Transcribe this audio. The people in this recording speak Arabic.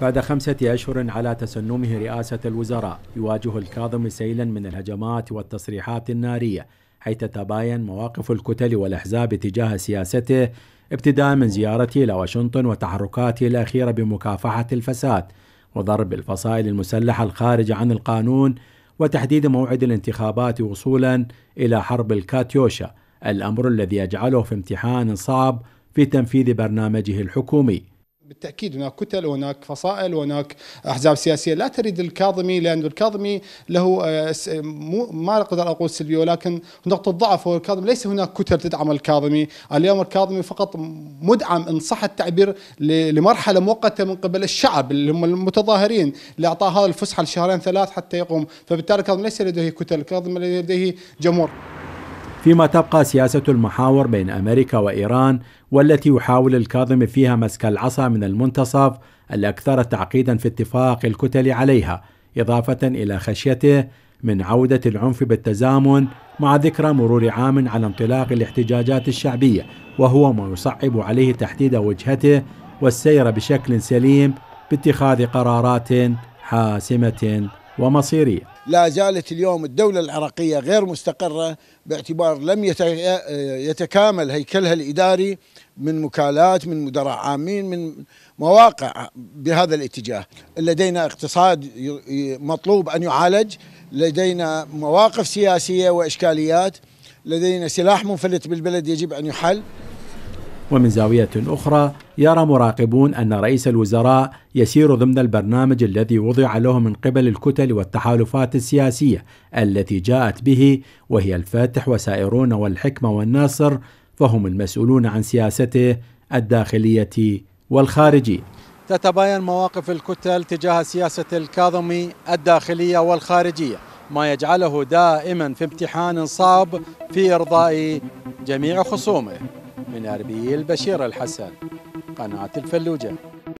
بعد خمسة أشهر على تسنمه رئاسة الوزراء يواجه الكاظم سيلا من الهجمات والتصريحات النارية حيث تباين مواقف الكتل والأحزاب تجاه سياسته ابتداء من زيارته إلى واشنطن وتحركاته الأخيرة بمكافحة الفساد وضرب الفصائل المسلحة الخارجة عن القانون وتحديد موعد الانتخابات وصولا إلى حرب الكاتيوشا الأمر الذي يجعله في امتحان صعب في تنفيذ برنامجه الحكومي بالتاكيد هناك كتل وهناك فصائل وهناك احزاب سياسيه لا تريد الكاظمي لان الكاظمي له آه، مو ما اقدر اقول سلبيه ولكن نقطه ضعف هو الكاظمي ليس هناك كتل تدعم الكاظمي اليوم الكاظمي فقط مدعم ان صح التعبير لمرحله مؤقته من قبل الشعب اللي هم المتظاهرين لاعطاء هذا الفسحه لشهرين ثلاث حتى يقوم فبالتالي الكاظمي ليس لديه كتل الكاظمي لديه جمهور فيما تبقى سياسة المحاور بين أمريكا وإيران والتي يحاول الكاظم فيها مسك العصا من المنتصف الأكثر تعقيدا في اتفاق الكتل عليها إضافة إلى خشيته من عودة العنف بالتزامن مع ذكرى مرور عام على انطلاق الاحتجاجات الشعبية وهو ما يصعب عليه تحديد وجهته والسير بشكل سليم باتخاذ قرارات حاسمة ومصيرية لا زالت اليوم الدولة العراقية غير مستقرة باعتبار لم يتكامل هيكلها الإداري من مكالات من مدراء عامين من مواقع بهذا الاتجاه لدينا اقتصاد مطلوب أن يعالج لدينا مواقف سياسية وإشكاليات لدينا سلاح منفلت بالبلد يجب أن يحل ومن زاوية أخرى يرى مراقبون أن رئيس الوزراء يسير ضمن البرنامج الذي وضع له من قبل الكتل والتحالفات السياسية التي جاءت به وهي الفاتح وسائرون والحكمة والناصر فهم المسؤولون عن سياسته الداخلية والخارجية تتباين مواقف الكتل تجاه سياسة الكاظمي الداخلية والخارجية ما يجعله دائما في امتحان صعب في إرضاء جميع خصومه من اربيل بشير الحسن قناة الفلوجة